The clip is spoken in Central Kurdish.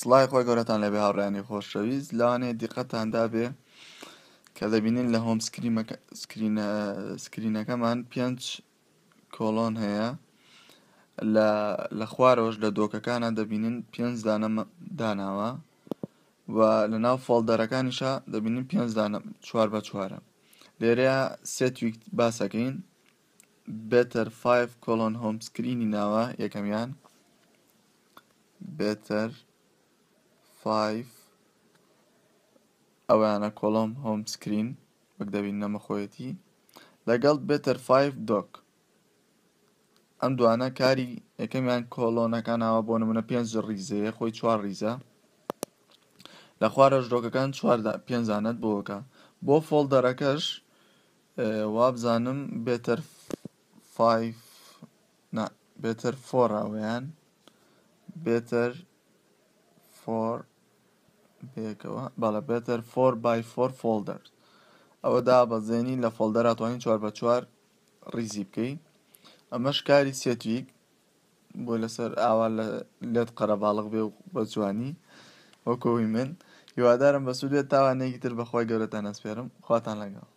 سڵای خۆی گەورەتان لەبێ هاوڕیانی خۆشەویست لاانێ دیقەتان دابێ کە دەبینین لە هۆم سکرینەکەمان پێنج کۆلۆن هەیە لە خوارەوەش لە دۆکەکانە دەبینین پێنج داناوە و لە ناو فڵدەرەکانیشە دەبینین پێنج چوار بە چوارە لێرەیە سێویک باسەکەین بتەر 5 کۆلۆن هۆم سکرینی ناوە یەکەمیان بتەر ئەویانە کۆڵۆم هۆم سکرین وەک دەبین نەمەخۆیەتی لەگەڵ بێتەر 5 دۆک ئەم دوانە کاری یەکەمیان کۆلۆنەکان هاوە بۆ نمونە پێنج ڕیزەیە خۆی چوار ریزە لە خوارە ژۆکەکان چوار پێنجانەت بۆکە بۆ فۆلدەرەکەش وابزانم بێتەر 5 بێتەر فۆراوەیان بێتەر فۆر یەکەوە بالا بێتەر 4 بای 4 فۆلدەر ئەوە دابەزێنی لە فۆلدەر ئەتوانین چوار بە چوار ریزی بکەیت ئەمەش کاری سێتویک بۆ لەسەر ئاوا لێت قەرەباڵق بێ بە جوانی وەکەوی من هیوادارم بە سوودێت تاوانێکی تر بەخوای گەورەتان ئەسپێرم خواتان لەگەڵ